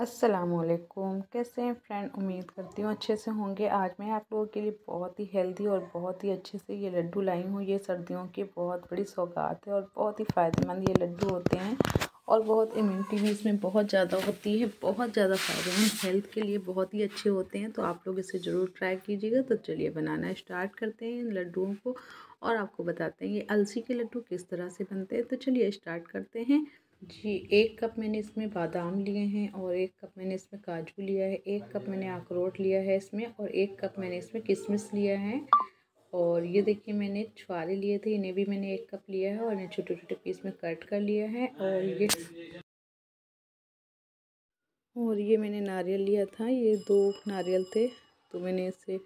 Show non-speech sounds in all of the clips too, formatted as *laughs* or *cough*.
असलकुम कैसे हैं फ्रेंड उम्मीद करती हूँ अच्छे से होंगे आज मैं आप लोगों के लिए बहुत ही हेल्दी और बहुत ही अच्छे से ये लड्डू लाई हूँ ये सर्दियों की बहुत बड़ी सौगात है और बहुत ही फ़ायदेमंद ये लड्डू होते हैं और बहुत इम्यूनिटी भी इसमें बहुत ज़्यादा होती है बहुत ज़्यादा फ़ायदेमंद हेल्थ के लिए बहुत ही अच्छे होते हैं तो आप लोग इसे ज़रूर ट्राई कीजिएगा तो चलिए बनाना स्टार्ट करते हैं इन लड्डुओं को और आपको बताते हैं ये अलसी के लड्डू किस तरह से बनते हैं तो चलिए स्टार्ट करते हैं जी एक कप मैंने इसमें बादाम लिए हैं और एक कप मैंने इसमें काजू लिया है एक कप मैंने अखरोट लिया है इसमें और एक कप मैंने इसमें किशमिश लिया है और ये देखिए मैंने छुआरे लिए थे इन्हें भी मैंने एक कप लिया है और इन्हें छोटे छोटे पीस में कट कर लिया है और ये और ये मैंने नारियल लिया था ये दो नारियल थे तो मैंने इसे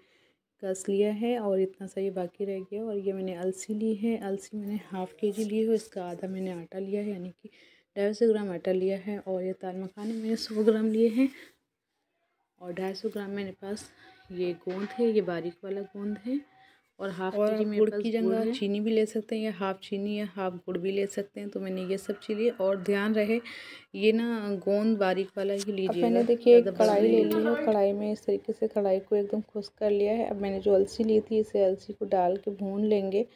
कस लिया है और इतना सा ये बाकी रह गया और ये मैंने अलसी ली है अलसी मैंने हाफ़ के जी ली है इसका आधा मैंने आटा लिया है यानी कि ढाई सौ ग्राम आटा लिया है और ये दाल मखाने मैंने सौ ग्राम लिए हैं और ढाई सौ ग्राम मेरे पास ये गोंद है ये बारीक वाला गोंद है और हाफ और गुड़ की जगह चीनी भी ले सकते हैं या हाफ चीनी या हाफ गुड़ भी ले सकते हैं तो मैंने ये सब चीज़ ली और ध्यान रहे ये ना गोंद बारीक वाला ही लीजिए मैंने देखिए एक कढ़ाई ले ली है कढ़ाई में इस तरीके से कढ़ाई को एकदम खुश कर लिया है अब मैंने जो अलसी ली थी इसे अलसी को डाल के भून लेंगे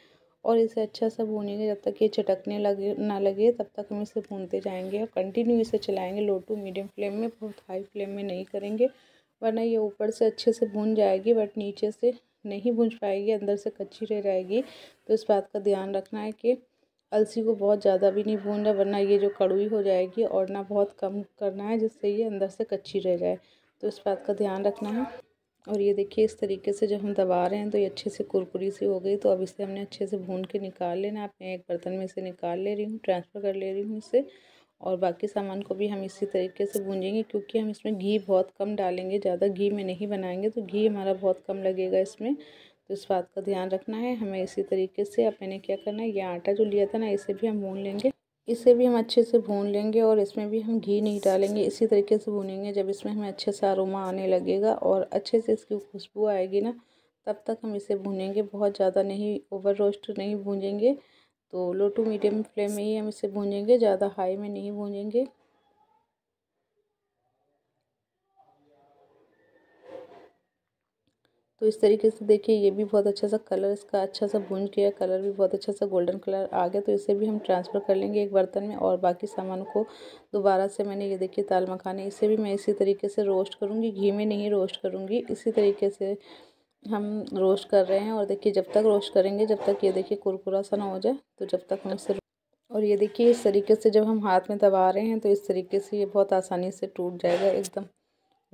और इसे अच्छा सा भूनेंगे जब तक ये चटकने लगे ना लगे तब तक हम इसे भूनते जाएंगे और कंटिन्यू इसे चलाएंगे लो टू मीडियम फ्लेम में बहुत हाई फ्लेम में नहीं करेंगे वरना ये ऊपर से अच्छे से भून जाएगी बट नीचे से नहीं भून पाएगी अंदर से कच्ची रह जाएगी तो इस बात का ध्यान रखना है कि अलसी को बहुत ज़्यादा भी नहीं भूनना वरना ये जो कड़ुई हो जाएगी और ना बहुत कम करना है जिससे ये अंदर से कच्ची रह जाए तो इस बात का ध्यान रखना है और ये देखिए इस तरीके से जब हम दबा रहे हैं तो ये अच्छे से कुरकुरी सी हो गई तो अब इसे हमने अच्छे से भून के निकाल लेना आप मैं एक बर्तन में इसे निकाल ले रही हूँ ट्रांसफ़र कर ले रही हूँ इसे और बाकी सामान को भी हम इसी तरीके से भूंजेंगे क्योंकि हम इसमें घी बहुत कम डालेंगे ज़्यादा घी में नहीं बनाएंगे तो घी हमारा बहुत कम लगेगा इसमें तो इस बात का ध्यान रखना है हमें इसी तरीके से अब मैंने क्या करना है ये आटा जो लिया था ना इसे भी हम भून लेंगे इसे भी हम अच्छे से भून लेंगे और इसमें भी हम घी नहीं डालेंगे इसी तरीके से भूनेंगे जब इसमें हमें अच्छे से आरोमा आने लगेगा और अच्छे से इसकी खुशबू आएगी ना तब तक हम इसे भूनेंगे बहुत ज़्यादा नहीं ओवर रोस्ट नहीं भूनेंगे तो लो टू मीडियम फ्लेम में ही हम इसे भूनेंगे ज़्यादा हाई में नहीं भूनेंगे तो इस तरीके से देखिए ये भी बहुत अच्छा सा कलर इसका अच्छा सा भून गया कलर भी बहुत अच्छा सा गोल्डन कलर आ गया तो इसे भी हम ट्रांसफ़र कर लेंगे एक बर्तन में और बाकी सामान को दोबारा से मैंने ये देखिए दाल मखाने इसे भी मैं इसी तरीके से रोस्ट करूँगी घी में नहीं रोस्ट करूँगी इसी तरीके से हम रोस्ट कर रहे हैं और देखिए जब तक रोस्ट करेंगे जब तक ये देखिए कुरकुरा सा ना हो जाए तो जब तक हम इसे और ये देखिए इस तरीके से जब हम हाथ में दबा रहे हैं तो इस तरीके से ये बहुत आसानी से टूट जाएगा एकदम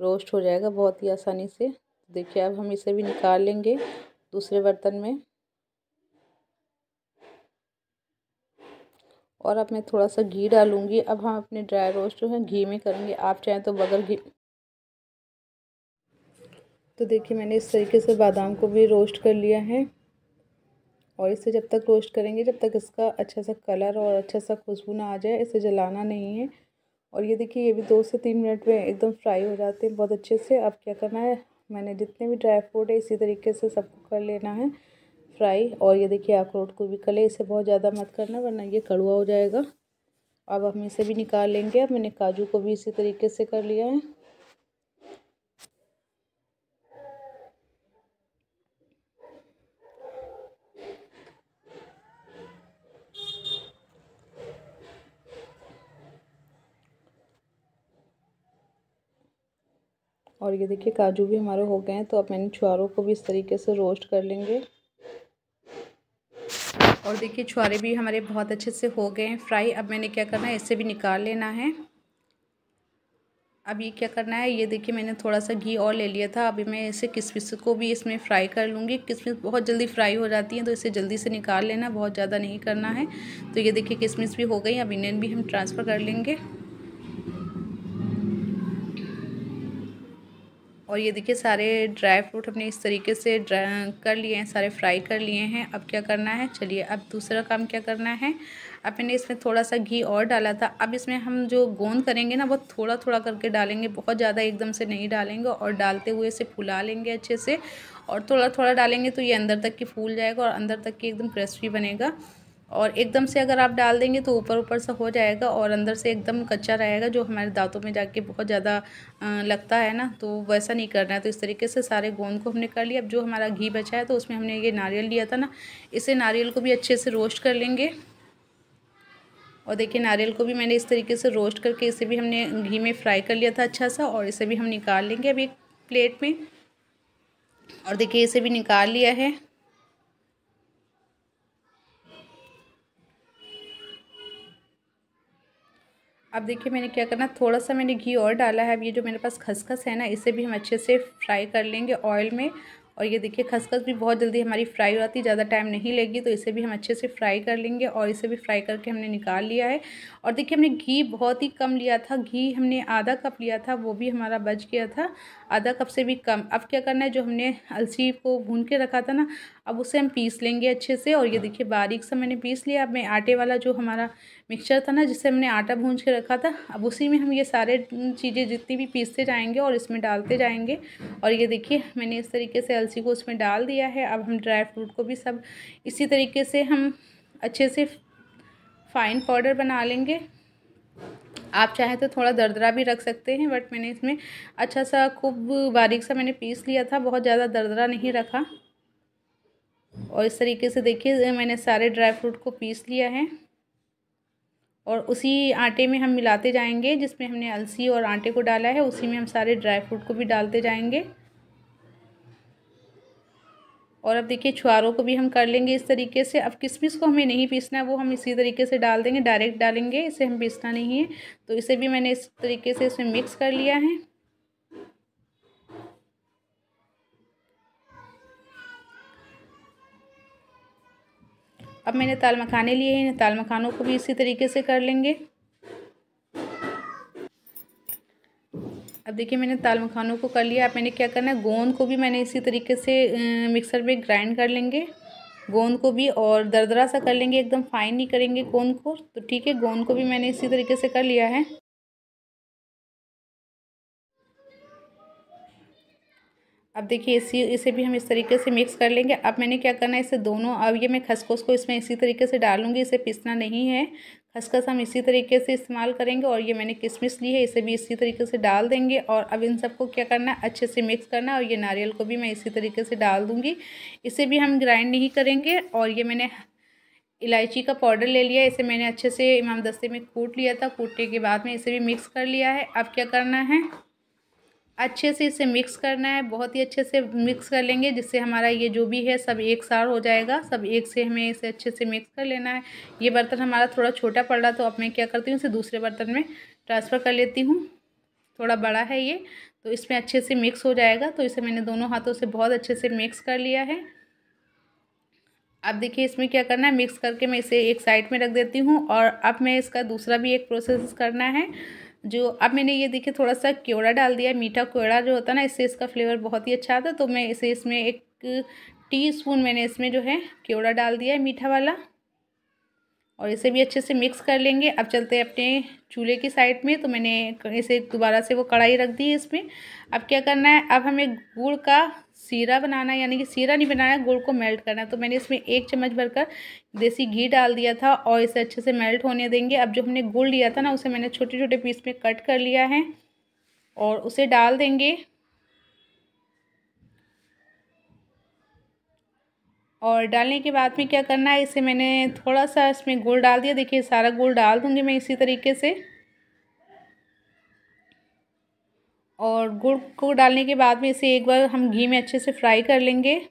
रोस्ट हो जाएगा बहुत ही आसानी से देखिए अब हम इसे भी निकाल लेंगे दूसरे बर्तन में और अब मैं थोड़ा सा घी डालूंगी अब हम अपने ड्राई रोस्ट जो है घी में करेंगे आप चाहें तो बगैर घी तो देखिए मैंने इस तरीके से बादाम को भी रोस्ट कर लिया है और इसे जब तक रोस्ट करेंगे जब तक इसका अच्छा सा कलर और अच्छा सा खुशबू ना आ जाए इसे जलाना नहीं है और ये देखिए ये भी दो से तीन मिनट में एकदम फ्राई हो जाते हैं बहुत अच्छे से अब क्या करना है मैंने जितने भी ड्राई फ्रूट है इसी तरीके से सबको कर लेना है फ्राई और ये देखिए अखरोट को भी कले इसे बहुत ज़्यादा मत करना वरना ये कड़वा हो जाएगा अब हम इसे भी निकाल लेंगे अब मैंने काजू को भी इसी तरीके से कर लिया है और ये देखिए काजू भी हमारे हो गए हैं तो अब मैंने छुआरों को भी इस तरीके से रोस्ट कर लेंगे और देखिए छुआरे भी हमारे बहुत अच्छे से हो गए हैं फ्राई अब मैंने क्या करना है इसे भी निकाल लेना है अब ये क्या करना है ये देखिए मैंने थोड़ा सा घी और ले लिया था अभी मैं इसे किशमिश को भी इसमें फ्राई कर लूँगी किशमिश बहुत जल्दी फ्राई हो जाती है तो इसे जल्दी से निकाल लेना बहुत ज़्यादा नहीं करना है तो ये देखिए किशमिश भी हो गई अब इन्हें भी हम ट्रांसफ़र कर लेंगे और ये देखिए सारे ड्राई फ्रूट हमने इस तरीके से कर लिए हैं सारे फ्राई कर लिए हैं अब क्या करना है चलिए अब दूसरा काम क्या करना है अब मैंने इसमें थोड़ा सा घी और डाला था अब इसमें हम जो गोंद करेंगे ना वो थोड़ा थोड़ा करके डालेंगे बहुत ज़्यादा एकदम से नहीं डालेंगे और डालते हुए इसे फुला लेंगे अच्छे से और थोड़ा थोड़ा डालेंगे तो ये अंदर तक की फूल जाएगा और अंदर तक की एकदम क्रिस्पी बनेगा और एकदम से अगर आप डाल देंगे तो ऊपर ऊपर से हो जाएगा और अंदर से एकदम कच्चा रहेगा जो हमारे दांतों में जाके बहुत ज़्यादा लगता है ना तो वैसा नहीं करना है तो इस तरीके से सारे गोंद को हमने कर लिया अब जो हमारा घी बचा है तो उसमें हमने ये नारियल लिया था ना इसे नारियल को भी अच्छे से रोस्ट कर लेंगे और देखिए नारियल को भी मैंने इस तरीके से रोस्ट करके इसे भी हमने घी में फ्राई कर लिया था अच्छा सा और इसे भी हम निकाल लेंगे अभी एक प्लेट में और देखिए इसे भी निकाल लिया है अब देखिए मैंने क्या करना थोड़ा सा मैंने घी और डाला है अब ये जो मेरे पास खसखस है ना इसे भी हम अच्छे से फ्राई कर लेंगे ऑयल में और ये देखिए खसखस भी बहुत जल्दी हमारी फ्राई हो जाती है ज़्यादा टाइम नहीं लगेगी तो इसे भी हम अच्छे से फ्राई कर लेंगे और इसे भी फ्राई करके हमने निकाल लिया है और देखिए हमने घी बहुत ही कम लिया था घी हमने आधा कप लिया था वो भी हमारा बच गया था आधा कप से भी कम अब क्या करना है जो हमने अलसी को भून के रखा था ना अब उसे हम पीस लेंगे अच्छे से और ये हाँ। देखिए बारीक सा मैंने पीस लिया अब मैं आटे वाला जो हमारा मिक्सचर था ना जिससे हमने आटा भूंज के रखा था अब उसी में हम ये सारे चीज़ें जितनी भी पीसते जाएंगे और इसमें डालते हाँ। जाएंगे और ये देखिए मैंने इस तरीके से अलसी को उसमें डाल दिया है अब हम ड्राई फ्रूट को भी सब इसी तरीके से हम अच्छे से फाइन पाउडर बना लेंगे आप चाहे तो थोड़ा दरदरा भी रख सकते हैं बट मैंने इसमें अच्छा सा खूब बारीक सा मैंने पीस लिया था बहुत ज़्यादा दरदरा नहीं रखा और इस तरीके से देखिए मैंने सारे ड्राई फ्रूट को पीस लिया है और उसी आटे में हम मिलाते जाएंगे जिसमें हमने अलसी और आटे को डाला है उसी में हम सारे ड्राई फ्रूट को भी डालते जाएंगे और अब देखिए छुआरों को भी हम कर लेंगे इस तरीके से अब किशमिश को हमें नहीं पीसना है वो हम इसी तरीके से डाल देंगे डायरेक्ट डालेंगे इसे हम पीसना नहीं है तो इसे भी मैंने इस तरीके से इसमें मिक्स कर लिया है अब मैंने ताल मखाने लिए हैं ताल मखानों को भी इसी तरीके से कर लेंगे अब देखिए मैंने ताल मखानों को कर लिया अब मैंने क्या करना है गोंद को भी मैंने इसी तरीके से मिक्सर में ग्राइंड कर लेंगे गोंद को भी और दरदरा सा कर लेंगे एकदम फाइन नहीं करेंगे गोंद को तो ठीक है गोंद को भी मैंने इसी तरीके से कर लिया है अब देखिए इसी इसे भी हम इस तरीके से मिक्स कर लेंगे अब मैंने क्या करना है इसे दोनों अब ये मैं खसखस को इसमें इसी तरीके से डालूंगी इसे पीसना नहीं है खसखस हम इसी तरीके से इस्तेमाल करेंगे और ये मैंने किशमिश ली है इसे भी इसी तरीके से डाल देंगे और अब इन सबको क्या करना है अच्छे से मिक्स करना और ये नारियल को भी मैं इसी तरीके से डाल दूँगी इसे भी हम ग्राइंड नहीं करेंगे और ये मैंने इलायची का पाउडर ले लिया इसे मैंने अच्छे से इमाम दस्ते में कूट लिया था कूटने के बाद में इसे भी मिक्स कर लिया है अब क्या करना है अच्छे से इसे मिक्स करना है बहुत ही अच्छे से मिक्स कर लेंगे जिससे हमारा ये जो भी है सब एक सार हो जाएगा सब एक से हमें इसे अच्छे से मिक्स कर लेना है ये बर्तन हमारा थोड़ा छोटा पड़ रहा तो अब मैं क्या करती हूँ इसे दूसरे बर्तन में ट्रांसफ़र कर लेती हूँ थोड़ा बड़ा है ये तो इसमें अच्छे से मिक्स हो जाएगा तो इसे मैंने दोनों हाथों से बहुत अच्छे से मिक्स कर लिया है अब देखिए इसमें क्या करना है मिक्स करके मैं इसे एक साइड में रख देती हूँ और अब मैं इसका दूसरा भी एक प्रोसेस करना है जो अब मैंने ये देखिए थोड़ा सा क्योड़ा डाल दिया मीठा क्योड़ा जो होता है ना इससे इसका फ्लेवर बहुत ही अच्छा आता तो मैं इसे इसमें एक टीस्पून मैंने इसमें जो है क्योड़ा डाल दिया है मीठा वाला और इसे भी अच्छे से मिक्स कर लेंगे अब चलते हैं अपने चूल्हे की साइड में तो मैंने इसे दोबारा से वो कढ़ाई रख दी है इसमें अब क्या करना है अब हमें गुड़ का सीरा बनाना है यानी कि सीरा नहीं बनाना है गुड़ को मेल्ट करना है तो मैंने इसमें एक चम्मच भरकर देसी घी डाल दिया था और इसे अच्छे से मेल्ट होने देंगे अब जो हमने गुड़ लिया था ना उसे मैंने छोटे छोटे पीस में कट कर लिया है और उसे डाल देंगे और डालने के बाद में क्या करना है इसे मैंने थोड़ा सा इसमें गुड़ डाल दिया देखिए सारा गुड़ डाल दूँगी मैं इसी तरीके से और गुड़ को डालने के बाद में इसे एक बार हम घी में अच्छे से फ्राई कर लेंगे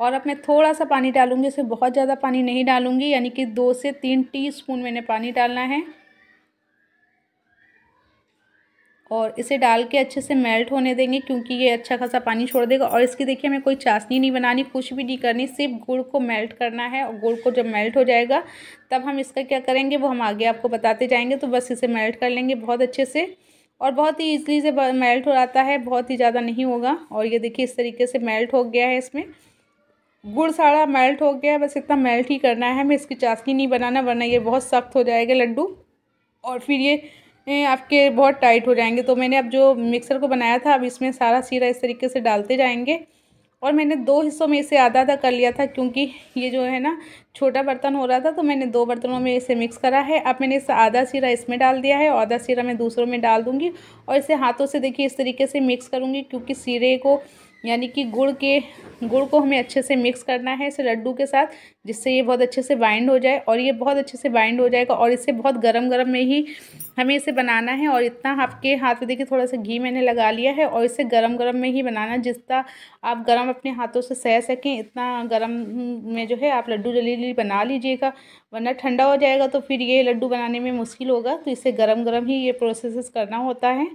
और अब मैं थोड़ा सा पानी डालूँगी इसे बहुत ज़्यादा पानी नहीं डालूँगी यानी कि दो से तीन टीस्पून मैंने पानी डालना है और इसे डाल के अच्छे से मेल्ट होने देंगे क्योंकि ये अच्छा खासा पानी छोड़ देगा और इसकी देखिए हमें कोई चाशनी नहीं बनानी कुछ भी नहीं करनी सिर्फ गुड़ को मेल्ट करना है और गुड़ को जब मेल्ट हो जाएगा तब हम इसका क्या करेंगे वो हम आगे आपको बताते जाएंगे तो बस इसे मेल्ट कर लेंगे बहुत अच्छे से और बहुत ही ईजिली से मेल्ट हो जाता है बहुत ही ज़्यादा नहीं होगा और ये देखिए इस तरीके से मेल्ट हो गया है इसमें गुड़ सारा मेल्ट हो गया है बस इतना मेल्ट ही करना है हमें इसकी चाशनी नहीं बनाना वरना ये बहुत सख्त हो जाएगा लड्डू और फिर ये आपके बहुत टाइट हो जाएंगे तो मैंने अब जो मिक्सर को बनाया था अब इसमें सारा सीरा इस तरीके से डालते जाएंगे और मैंने दो हिस्सों में इसे आधा आधा कर लिया था क्योंकि ये जो है ना छोटा बर्तन हो रहा था तो मैंने दो बर्तनों में इसे मिक्स करा है अब मैंने इसे आधा सीरा इसमें डाल दिया है और आधा सीरा मैं दूसरों में डाल दूँगी और इसे हाथों से देखिए इस तरीके से मिक्स करूँगी क्योंकि सीरे को यानी कि गुड़ के गुड़ को हमें अच्छे से मिक्स करना है इसे लड्डू के साथ जिससे ये बहुत अच्छे से बाइंड हो जाए और ये बहुत अच्छे से बाइंड हो जाएगा और इसे बहुत गरम गरम में ही हमें इसे बनाना है और इतना आपके हाथ में देखिए थोड़ा सा घी मैंने लगा लिया है और इसे गरम गरम में ही बनाना जितना आप गर्म अपने हाथों से सह सकें इतना गर्म में जो है आप लड्डू जली बना लीजिएगा वरना ठंडा हो जाएगा तो फिर ये लड्डू बनाने में मुश्किल होगा तो इसे गर्म गर्म ही ये प्रोसेस करना होता है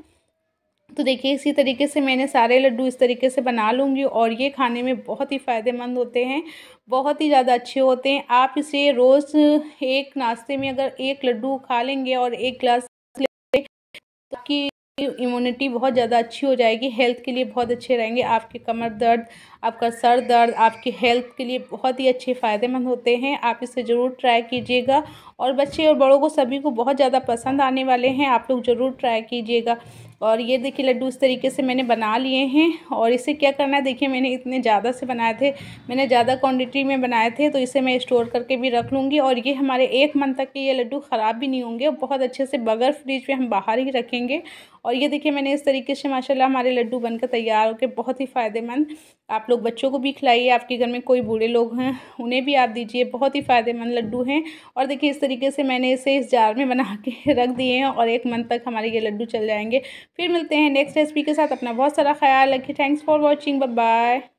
तो देखिए इसी तरीके से मैंने सारे लड्डू इस तरीके से बना लूँगी और ये खाने में बहुत ही फ़ायदेमंद होते हैं बहुत ही ज़्यादा अच्छे होते हैं आप इसे रोज़ एक नाश्ते में अगर एक लड्डू खा लेंगे और एक ग्लास लेंगे तो आपकी इम्यूनिटी बहुत ज़्यादा अच्छी हो जाएगी हेल्थ के लिए बहुत अच्छे रहेंगे आपके कमर दर्द आपका सर दर्द आपकी हेल्थ के लिए बहुत ही अच्छे फ़ायदेमंद होते हैं आप इसे ज़रूर ट्राई कीजिएगा और बच्चे और बड़ों को सभी को बहुत ज़्यादा पसंद आने वाले हैं आप लोग ज़रूर ट्राई कीजिएगा और ये देखिए लड्डू इस तरीके से मैंने बना लिए हैं और इसे क्या करना है देखिए मैंने इतने ज़्यादा से बनाए थे मैंने ज़्यादा क्वांटिटी में बनाए थे तो इसे मैं स्टोर करके भी रख लूँगी और ये हमारे एक मंथ तक के ये लड्डू ख़राब भी नहीं होंगे बहुत अच्छे से बगैर फ्रिज में हम बाहर ही रखेंगे और ये देखिए मैंने इस तरीके से माशाल्लाह हमारे लड्डू बनकर तैयार होकर बहुत ही फ़ायदेमंद आप लोग बच्चों को भी खिलाइए आपके घर में कोई बूढ़े लोग हैं उन्हें भी आप दीजिए बहुत ही फ़ायदेमंद लड्डू हैं और देखिए इस तरीके से मैंने इसे इस जार में बना के *laughs* रख दिए हैं और एक मंथ तक हमारे ये लड्डू चल जाएंगे फिर मिलते हैं नेक्स्ट रेसिपी के साथ अपना बहुत सारा ख्याल रखिए थैंक्स फॉर वॉचिंग बाय